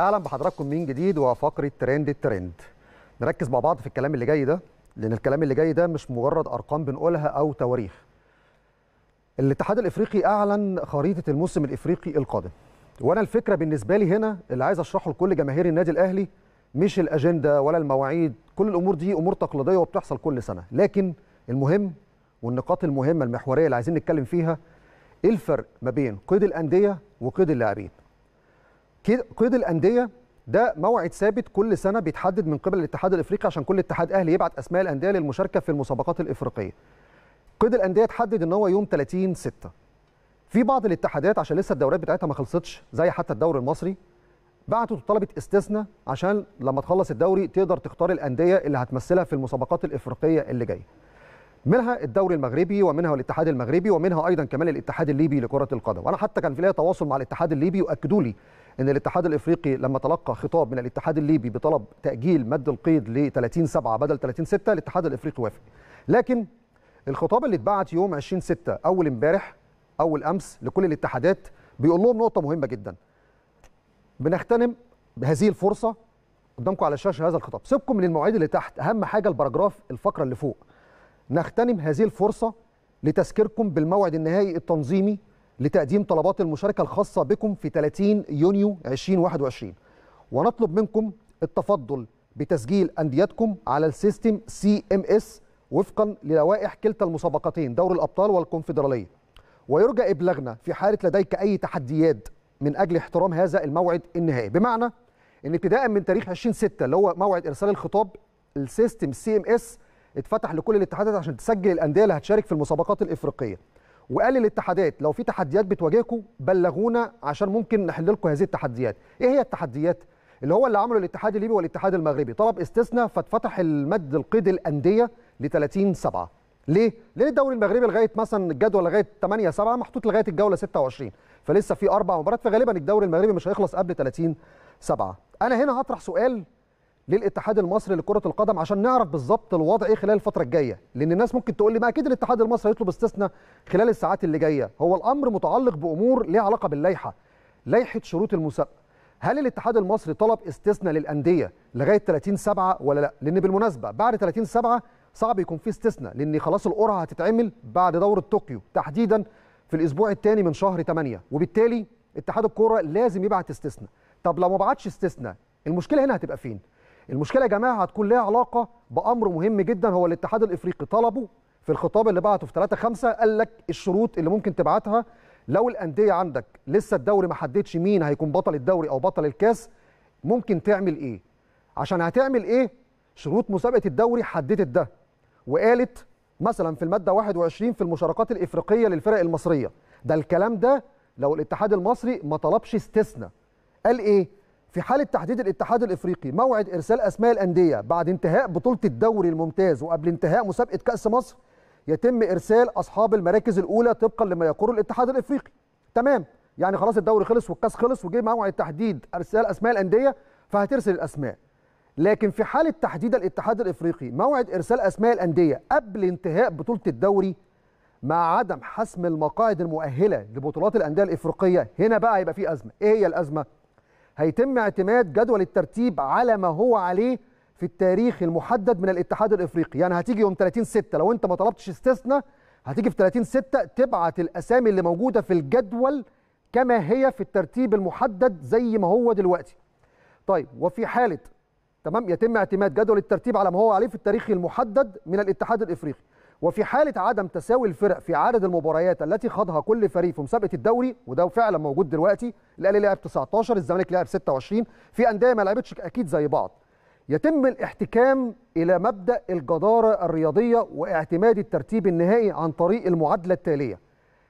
اهلا بحضراتكم من جديد وفقره ترند الترند نركز مع بعض في الكلام اللي جاي ده لان الكلام اللي جاي ده مش مجرد ارقام بنقولها او تواريخ الاتحاد الافريقي اعلن خريطه الموسم الافريقي القادم وانا الفكره بالنسبه لي هنا اللي عايز اشرحه لكل جماهير النادي الاهلي مش الاجنده ولا المواعيد كل الامور دي امور تقليديه وبتحصل كل سنه لكن المهم والنقاط المهمه المحوريه اللي عايزين نتكلم فيها ايه الفرق ما بين قيد الانديه وقيد اللاعبين قيد الانديه ده موعد ثابت كل سنه بيتحدد من قبل الاتحاد الافريقي عشان كل اتحاد اهلي يبعت اسماء الانديه للمشاركه في المسابقات الافريقيه. قيد الانديه اتحدد ان هو يوم 30 6 في بعض الاتحادات عشان لسه الدورات بتاعتها ما خلصتش زي حتى الدوري المصري بعتوا طلبت استثناء عشان لما تخلص الدوري تقدر تختار الانديه اللي هتمثلها في المسابقات الافريقيه اللي جايه. منها الدوري المغربي ومنها الاتحاد المغربي ومنها ايضا كمان الاتحاد الليبي لكره القدم وانا حتى كان في لي تواصل مع الاتحاد الليبي واكدوا لي ان الاتحاد الافريقي لما تلقى خطاب من الاتحاد الليبي بطلب تاجيل مد القيد ل 30 7 بدل 30 6 الاتحاد الافريقي وافق لكن الخطاب اللي اتبعت يوم 20 6 اول امبارح اول امس لكل الاتحادات بيقول لهم نقطه مهمه جدا بنغتنم بهذه الفرصه قدامكم على الشاشه هذا الخطاب سيبكم من المواعيد اللي تحت اهم حاجه البراجراف الفقره اللي فوق نغتنم هذه الفرصة لتذكيركم بالموعد النهائي التنظيمي لتقديم طلبات المشاركة الخاصة بكم في 30 يونيو 2021 ونطلب منكم التفضل بتسجيل أنديتكم على السيستم سي ام اس وفقا للوائح كلتا المسابقتين دور الأبطال والكونفدرالية ويرجى إبلاغنا في حالة لديك أي تحديات من أجل احترام هذا الموعد النهائي بمعنى أن ابتداء من تاريخ 20 6 اللي هو موعد إرسال الخطاب السيستم سي ام اس اتفتح لكل الاتحادات عشان تسجل الانديه اللي هتشارك في المسابقات الافريقيه وقال للاتحادات لو في تحديات بتواجهكم بلغونا عشان ممكن نحل لكم هذه التحديات ايه هي التحديات اللي هو اللي عمله الاتحاد الليبي والاتحاد المغربي طلب استثناء فاتفتح المد القيد الانديه ل 30 7 ليه ليه الدوري المغربي لغايه مثلا الجدول لغايه 8 7 محطوط لغايه الجوله 26 فلسه في اربع مباريات فغالبا الدوري المغربي مش هيخلص قبل 30 7 انا هنا هطرح سؤال للاتحاد المصري لكره القدم عشان نعرف بالظبط الوضع ايه خلال الفتره الجايه لان الناس ممكن تقول لي ما اكيد الاتحاد المصري هيطلب استثناء خلال الساعات اللي جايه هو الامر متعلق بامور ليها علاقه باللائحه لائحه شروط المسابقه هل الاتحاد المصري طلب استثناء للانديه لغايه 30 7 ولا لا لان بالمناسبه بعد 30 7 صعب يكون في استثناء لان خلاص القرعه هتتعمل بعد دوره طوكيو تحديدا في الاسبوع الثاني من شهر 8 وبالتالي اتحاد الكوره لازم يبعت استثناء طب لو ما بعتش استثناء المشكله هنا هتبقى فين المشكله يا جماعه هتكون ليها علاقه بامر مهم جدا هو الاتحاد الافريقي طلبه في الخطاب اللي بعته في 3 5 قال لك الشروط اللي ممكن تبعتها لو الانديه عندك لسه الدوري ما حددش مين هيكون بطل الدوري او بطل الكاس ممكن تعمل ايه عشان هتعمل ايه شروط مسابقه الدوري حددت ده وقالت مثلا في الماده 21 في المشاركات الافريقيه للفرق المصريه ده الكلام ده لو الاتحاد المصري ما طلبش استثناء قال ايه في حاله تحديد الاتحاد الافريقي موعد ارسال اسماء الانديه بعد انتهاء بطوله الدوري الممتاز وقبل انتهاء مسابقه كاس مصر يتم ارسال اصحاب المراكز الاولى طبقا لما يقر الاتحاد الافريقي تمام يعني خلاص الدوري خلص والكاس خلص وجه موعد تحديد ارسال اسماء الانديه فهترسل الاسماء لكن في حاله تحديد الاتحاد الافريقي موعد ارسال اسماء الانديه قبل انتهاء بطوله الدوري مع عدم حسم المقاعد المؤهله لبطولات الانديه الافريقيه هنا بقى هيبقى في ازمه ايه هي الازمه هيتم اعتماد جدول الترتيب على ما هو عليه في التاريخ المحدد من الاتحاد الافريقي يعني هتيجي يوم 30 6 لو انت ما طلبتش استثناء هتيجي في 30 6 تبعت الاسامي اللي موجوده في الجدول كما هي في الترتيب المحدد زي ما هو دلوقتي طيب وفي حاله تمام يتم اعتماد جدول الترتيب على ما هو عليه في التاريخ المحدد من الاتحاد الافريقي وفي حالة عدم تساوي الفرق في عدد المباريات التي خاضها كل فريق في مسابقة الدوري وده فعلا موجود دلوقتي الأهلي لعب 19 الزمالك لعب 26 في أندية ما لعبتش أكيد زي بعض يتم الاحتكام إلى مبدأ الجدارة الرياضية واعتماد الترتيب النهائي عن طريق المعادلة التالية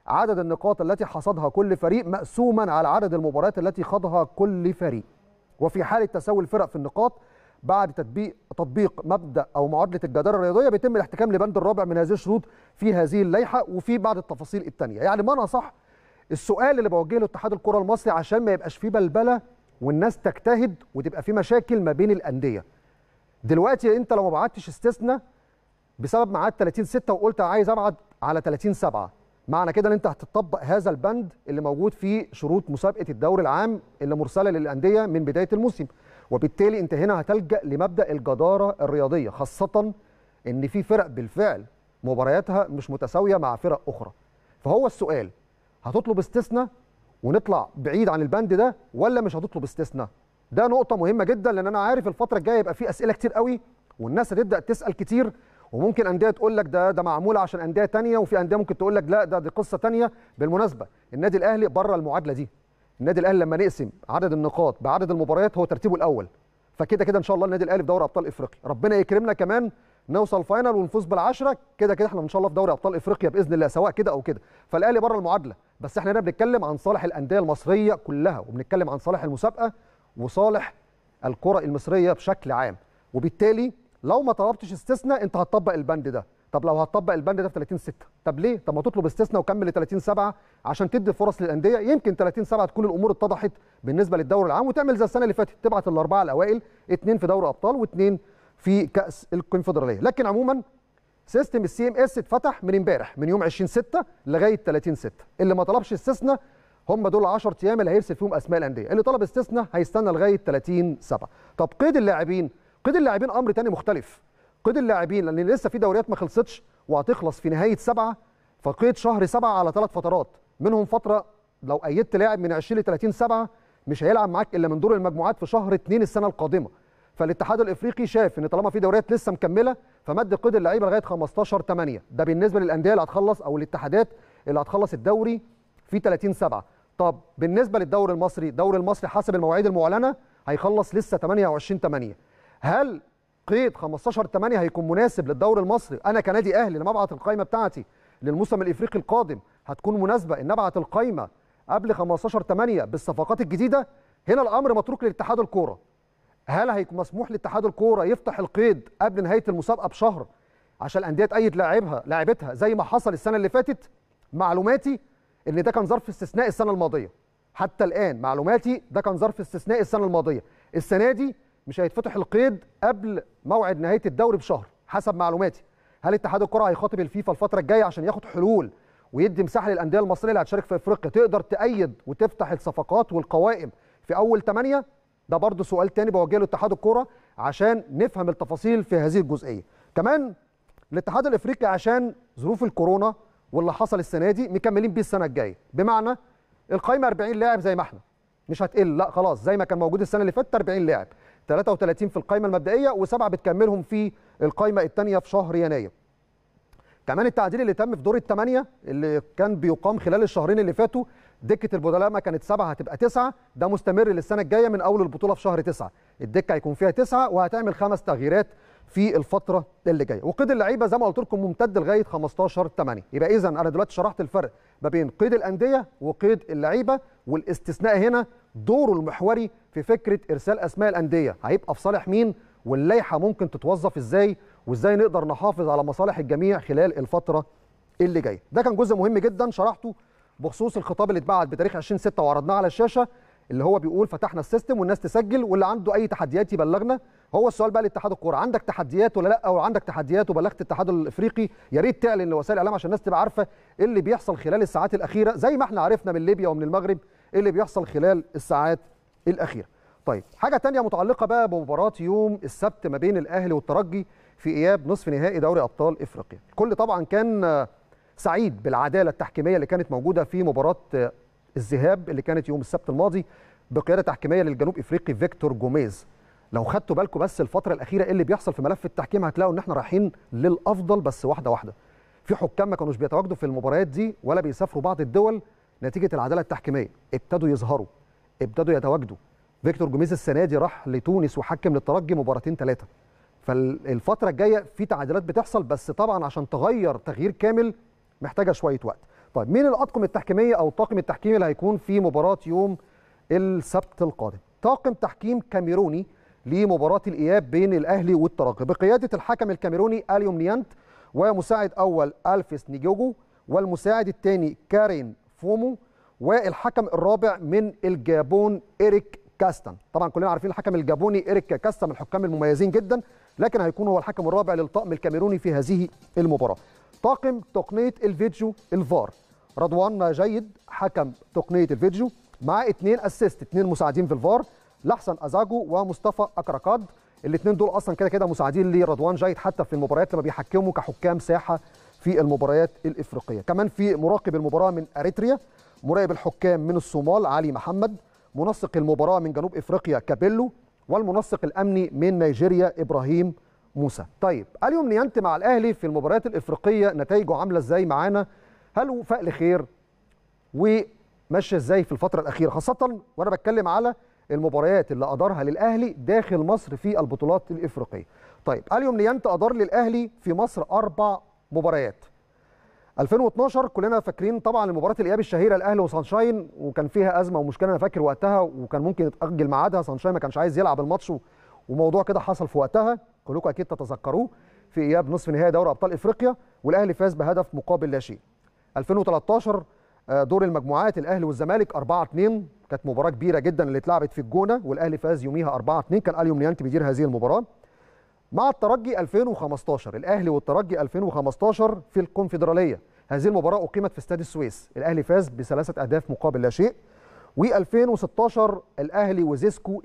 عدد النقاط التي حصدها كل فريق مقسوما على عدد المباريات التي خاضها كل فريق وفي حالة تساوي الفرق في النقاط بعد تطبيق تطبيق مبدا او معادله الجداره الرياضيه بيتم الاحتكام لبند الرابع من هذه الشروط في هذه اللائحه وفي بعض التفاصيل الثانيه يعني بمعنى صح السؤال اللي بوجهه لاتحاد الكره المصري عشان ما يبقاش فيه بلبله والناس تجتهد وتبقى في مشاكل ما بين الانديه دلوقتي انت لو ما بعتش استثناء بسبب ميعاد 30 6 وقلت عايز ابعد على 30 7 معنى كده ان انت هتطبق هذا البند اللي موجود في شروط مسابقه الدوري العام اللي مرسله للانديه من بدايه الموسم وبالتالي انت هنا هتلجا لمبدا الجداره الرياضيه خاصه ان في فرق بالفعل مبارياتها مش متساويه مع فرق اخرى فهو السؤال هتطلب استثناء ونطلع بعيد عن البند ده ولا مش هتطلب استثناء ده نقطه مهمه جدا لان انا عارف الفتره الجايه يبقى في اسئله كتير قوي والناس هتبدا تسال كتير وممكن انديه تقول لك ده ده معمول عشان انديه تانية وفي انديه ممكن تقول لك لا ده دي قصه تانية بالمناسبه النادي الاهلي بره المعادله دي النادي الاهلي لما نقسم عدد النقاط بعدد المباريات هو ترتيبه الاول فكده كده ان شاء الله النادي الاهلي في دوري ابطال افريقيا ربنا يكرمنا كمان نوصل فاينل ونفوز بالعشره كده كده احنا ان شاء الله في دوري ابطال افريقيا باذن الله سواء كده او كده فالاهلي بره المعادله بس احنا هنا بنتكلم عن صالح الانديه المصريه كلها وبنتكلم عن صالح المسابقه وصالح الكره المصريه بشكل عام وبالتالي لو ما طلبتش استثناء انت هتطبق البند ده طب لو هتطبق البند ده في 30 6 طب ليه طب ما تطلب استثناء وكمل ل 30 7 عشان تدي فرص للانديه يمكن 30 7 تكون الامور اتضحت بالنسبه للدوري العام وتعمل زي السنه اللي فاتت تبعت الاربعه الاوائل اثنين في دوري ابطال واثنين في كاس الكونفدراليه لكن عموما سيستم السي ام اس اتفتح من امبارح من يوم 20 6 لغايه 30 6 اللي ما طلبش استثناء هم دول 10 ايام اللي هيرسل فيهم اسماء الانديه اللي طلب استثناء هيستنى لغايه 30 7 طب قيد اللاعبين قيد اللاعبين امر ثاني مختلف قيد اللاعبين لان لسه في دوريات ما خلصتش وهتخلص في نهايه سبعه فقيد شهر سبعه على ثلاث فترات منهم فتره لو ايدت لاعب من 20 ل 30 سبعه مش هيلعب معاك الا من دور المجموعات في شهر 2 السنه القادمه فالاتحاد الافريقي شاف ان طالما في دوريات لسه مكمله فمد قيد اللعيبه لغايه 15 8 ده بالنسبه للانديه اللي هتخلص او الاتحادات اللي هتخلص الدوري في 30 7 طب بالنسبه للدوري المصري الدوري المصري حسب المواعيد المعلنه هيخلص لسه 28 8 هل قيد 15 8 هيكون مناسب للدوري المصري انا كنادي اهلي لما ابعت القائمه بتاعتي للموسم الافريقي القادم هتكون مناسبه ان ابعت القائمه قبل 15 8 بالصفقات الجديده هنا الامر متروك لاتحاد الكوره هل هيكون مسموح لاتحاد الكوره يفتح القيد قبل نهايه المسابقه بشهر عشان الانديه تأيد لاعبها لاعبتها زي ما حصل السنه اللي فاتت معلوماتي ان ده كان ظرف استثنائي السنه الماضيه حتى الان معلوماتي ده كان ظرف استثنائي السنه الماضيه السنه دي مش هيتفتح القيد قبل موعد نهايه الدوري بشهر حسب معلوماتي هل اتحاد الكره هيخاطب الفيفا الفتره الجايه عشان ياخد حلول ويدي مساحه للانديه المصريه اللي هتشارك في افريقيا تقدر تأيد وتفتح الصفقات والقوائم في اول ثمانية ده برضه سؤال تاني بوجهه لاتحاد الكره عشان نفهم التفاصيل في هذه الجزئيه كمان الاتحاد الافريقي عشان ظروف الكورونا واللي حصل السنه دي مكملين بيه السنه الجايه بمعنى القايمه 40 لاعب زي ما احنا مش هتقل لا خلاص زي ما كان موجود السنه اللي فاتت 40 لاعب 33 في القائمه المبدئيه وسبعه بتكملهم في القائمه الثانيه في شهر يناير كمان التعديل اللي تم في دور الثمانيه اللي كان بيقام خلال الشهرين اللي فاتوا دكه البدلاء ما كانت سبعه هتبقى تسعه ده مستمر للسنه الجايه من اول البطوله في شهر تسعه الدكه هيكون فيها تسعه وهتعمل خمس تغييرات في الفتره اللي جايه وقيد اللعيبه زي ما قلت لكم ممتد لغايه 15 8 يبقى اذا انا دلوقتي شرحت الفرق ما بين قيد الانديه وقيد اللعيبه والاستثناء هنا دوره المحوري في فكره ارسال اسماء الانديه هيبقى في صالح مين واللائحه ممكن تتوظف ازاي وازاي نقدر نحافظ على مصالح الجميع خلال الفتره اللي جايه ده كان جزء مهم جدا شرحته بخصوص الخطاب اللي اتبعت بتاريخ 20 6 وعرضناه على الشاشه اللي هو بيقول فتحنا السيستم والناس تسجل واللي عنده اي تحديات يبلغنا هو السؤال بقى لاتحاد الكوره عندك تحديات ولا لا او عندك تحديات وبلغت الاتحاد الافريقي يا ريت تعلن لوسائل الاعلام عشان الناس تبقى عارفه ايه اللي بيحصل خلال الساعات الاخيره زي ما احنا عرفنا من ليبيا ومن المغرب إيه اللي بيحصل خلال الساعات الاخيره طيب حاجه تانية متعلقه بقى بمباراه يوم السبت ما بين الاهلي والترجي في اياب نصف نهائي دوري ابطال افريقيا الكل طبعا كان سعيد بالعداله التحكيميه اللي كانت موجوده في مباراه الذهاب اللي كانت يوم السبت الماضي بقياده تحكيميه للجنوب افريقي فيكتور جوميز لو خدتوا بالكم بس الفتره الاخيره إيه اللي بيحصل في ملف التحكيم هتلاقوا ان احنا رايحين للافضل بس واحده واحده في حكام ما كانوش بيتواجدوا في المباريات دي ولا بيسافروا بعض الدول نتيجه العداله التحكيميه ابتدوا يظهروا ابتدوا يتواجدوا فيكتور جوميز السنه دي راح لتونس وحكم للترجي مباراتين ثلاثه فالفتره الجايه في تعديلات بتحصل بس طبعا عشان تغير تغيير كامل محتاجه شويه وقت طيب مين الاطقم التحكيميه او الطاقم التحكيمي اللي هيكون في مباراه يوم السبت القادم طاقم تحكيم كاميروني لمباراه الاياب بين الاهلي والترجي بقياده الحكم الكاميروني اليوم نيانت ومساعد اول الفيس نيجوجو والمساعد الثاني كارين فومو والحكم الرابع من الجابون إريك كاستن طبعا كلنا عارفين الحكم الجابوني إريك كاستن من الحكام المميزين جدا لكن هيكون هو الحكم الرابع للطقم الكاميروني في هذه المباراة طاقم تقنية الفيديو الفار رضوان جيد حكم تقنية الفيديو مع اثنين اسيست اثنين مساعدين في الفار لحسن ازاجو ومصطفى اكركاد الاثنين دول اصلا كده كده مساعدين لرضوان جيد حتى في المباريات لما بيحكموا كحكام ساحه في المباريات الافريقيه كمان في مراقب المباراه من اريتريا مراقب الحكام من الصومال علي محمد منسق المباراه من جنوب افريقيا كابيلو والمنسق الامني من نيجيريا ابراهيم موسى طيب اليوم نيانت مع الاهلي في المباريات الافريقيه نتائجه عامله ازاي معانا هل وفاء لخير وماشيه ازاي في الفتره الاخيره خاصه وانا بتكلم على المباريات اللي ادارها للاهلي داخل مصر في البطولات الافريقيه طيب اليوم نيانت ادار للاهلي في مصر اربع مباريات 2012 كلنا فاكرين طبعا المباراه الاياب الشهيره الاهلي وسانشاين وكان فيها ازمه ومشكله انا فاكر وقتها وكان ممكن يتاجل ميعادها سانشاين ما كانش عايز يلعب الماتش وموضوع كده حصل في وقتها كلكم اكيد تتذكروه في اياب نصف نهائي دوري ابطال افريقيا والاهلي فاز بهدف مقابل لا شيء 2013 آه، دور المجموعات الاهلي والزمالك 4 2 كانت مباراه كبيره جدا اللي اتلعبت في الجونه والاهلي فاز يوميها 4 2 كان اليوم نيانتي بيدير هذه المباراه مع الترجي 2015 الاهلي والترجي 2015 في الكونفدراليه هذه المباراه اقيمت في استاد السويس الاهلي فاز بثلاثه اهداف مقابل لا شيء و2016 الاهلي وزيسكو 2-2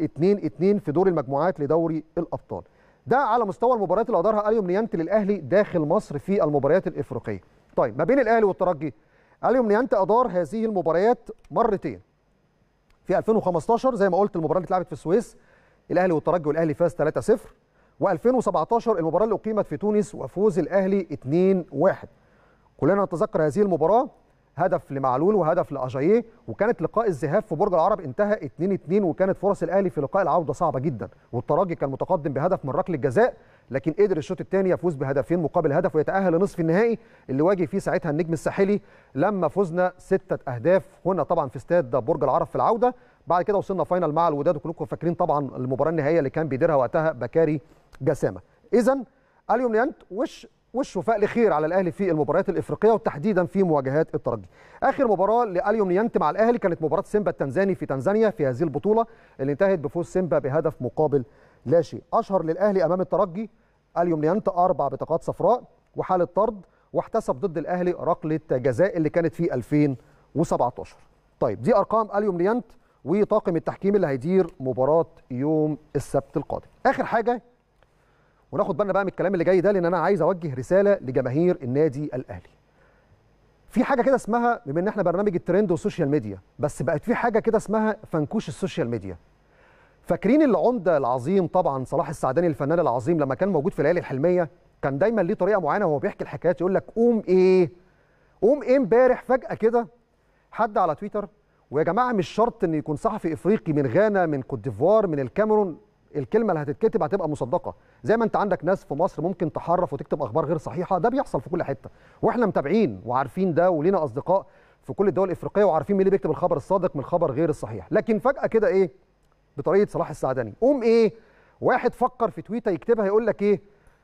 في دور المجموعات لدوري الابطال ده على مستوى المباريات اللي ادارها اليوم نيانت للاهلي داخل مصر في المباريات الافريقيه طيب ما بين الاهلي والترجي اليوم نيانت ادار هذه المباريات مرتين في 2015 زي ما قلت المباراه اللي اتلعبت في السويس الاهلي والترجي والاهلي فاز 3-0 و2017 المباراه اللي اقيمت في تونس وفوز الاهلي 2-1 كلنا نتذكر هذه المباراه هدف لمعلول وهدف لاجاييه وكانت لقاء الذهاب في برج العرب انتهى 2-2 وكانت فرص الاهلي في لقاء العوده صعبه جدا والترجي كان متقدم بهدف من ركله جزاء لكن قدر الشوط الثاني يفوز بهدفين مقابل هدف ويتاهل لنصف النهائي اللي واجه فيه ساعتها النجم الساحلي لما فزنا سته اهداف هنا طبعا في استاد برج العرب في العوده بعد كده وصلنا فاينل مع الوداد وكلكم فاكرين طبعا المباراه النهائيه اللي كان بيديرها وقتها بكاري جسامه اذا اليوم ليانت وش وش وفاء لخير على الاهلي في المباريات الافريقيه وتحديدا في مواجهات الترجي. اخر مباراه لاليوم نيانت مع الاهلي كانت مباراه سيمبا التنزاني في تنزانيا في هذه البطوله اللي انتهت بفوز سيمبا بهدف مقابل لا شيء. اشهر للاهلي امام الترجي اليوم نيانت اربع بطاقات صفراء وحاله طرد واحتسب ضد الاهلي ركله جزاء اللي كانت في 2017. طيب دي ارقام اليوم نيانت وطاقم التحكيم اللي هيدير مباراه يوم السبت القادم. اخر حاجه وناخد بالنا بقى من الكلام اللي جاي ده لان انا عايز اوجه رساله لجماهير النادي الاهلي في حاجه كده اسمها بما ان احنا برنامج الترند والسوشيال ميديا بس بقت في حاجه كده اسمها فنكوش السوشيال ميديا فاكرين العمده العظيم طبعا صلاح السعداني الفنان العظيم لما كان موجود في الليالي الحلميه كان دايما ليه طريقه معينه وهو بيحكي الحكايات يقول لك قوم ايه قوم ايه امبارح فجاه كده حد على تويتر ويا جماعه مش شرط ان يكون صحفي افريقي من غانا من كوت ديفوار من الكاميرون الكلمه اللي هتتكتب هتبقى مصدقه زي ما انت عندك ناس في مصر ممكن تحرف وتكتب اخبار غير صحيحه ده بيحصل في كل حته واحنا متابعين وعارفين ده ولينا اصدقاء في كل الدول الافريقيه وعارفين مين اللي بيكتب الخبر الصادق من الخبر غير الصحيح لكن فجاه كده ايه بطريقه صلاح السعدني قوم ايه واحد فكر في تويته يكتبها يقول لك ايه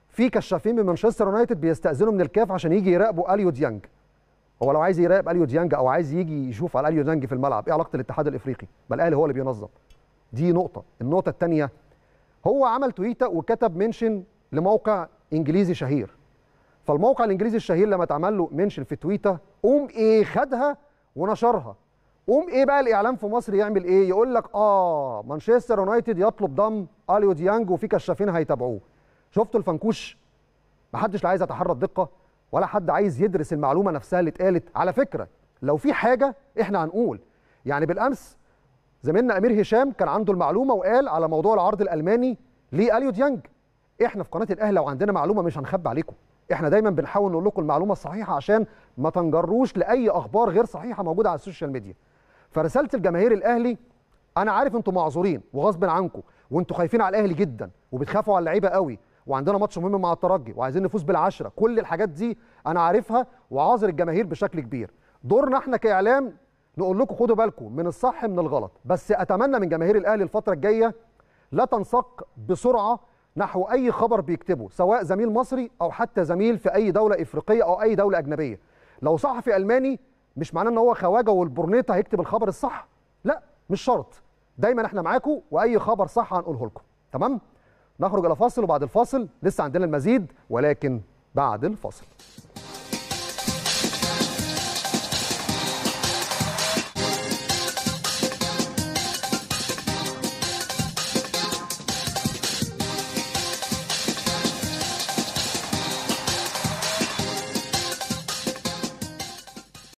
في كشافين من مانشستر يونايتد بيستاذنوا من الكاف عشان يجي يراقبوا اليو ديانج هو لو عايز يراقب اليو ديانج او عايز يجي يشوف على اليو ديانج في الملعب ايه علاقه الاتحاد الافريقي بل الاهلي هو اللي بينظم دي نقطه النقطه الثانيه هو عمل تويته وكتب منشن لموقع انجليزي شهير فالموقع الانجليزي الشهير لما اتعمل له منشن في تويته قوم ايه خدها ونشرها قوم ايه بقى الاعلام في مصر يعمل ايه يقول لك اه مانشستر يونايتد يطلب دم اليو ديانج وفي كشافين هيتابعوه شفتوا الفنكوش محدش لا عايز يتحرى الدقه ولا حد عايز يدرس المعلومه نفسها اللي اتقالت على فكره لو في حاجه احنا هنقول يعني بالامس زميلنا امير هشام كان عنده المعلومه وقال على موضوع العرض الالماني لاليو ديانج احنا في قناه الاهلي لو عندنا معلومه مش هنخبي عليكم احنا دايما بنحاول نقول لكم المعلومه الصحيحه عشان ما تنجروش لاي اخبار غير صحيحه موجوده على السوشيال ميديا فرساله الجماهير الاهلي انا عارف انتم معذورين وغصب عنكم وانتم خايفين على الاهلي جدا وبتخافوا على اللعيبه قوي وعندنا ماتش مهم مع الترجي وعايزين نفوز بالعشره كل الحاجات دي انا عارفها وعاذر الجماهير بشكل كبير دورنا احنا كاعلام نقول لكم خدوا بالكم من الصح من الغلط بس اتمنى من جماهير الاهلي الفتره الجايه لا تنسق بسرعه نحو اي خبر بيكتبه سواء زميل مصري او حتى زميل في اي دوله افريقيه او اي دوله اجنبيه لو صحفي الماني مش معناه ان هو خواجه والبرنيطه هيكتب الخبر الصح لا مش شرط دايما احنا معاكم واي خبر صح هنقوله لكم تمام نخرج الى فاصل وبعد الفاصل لسه عندنا المزيد ولكن بعد الفاصل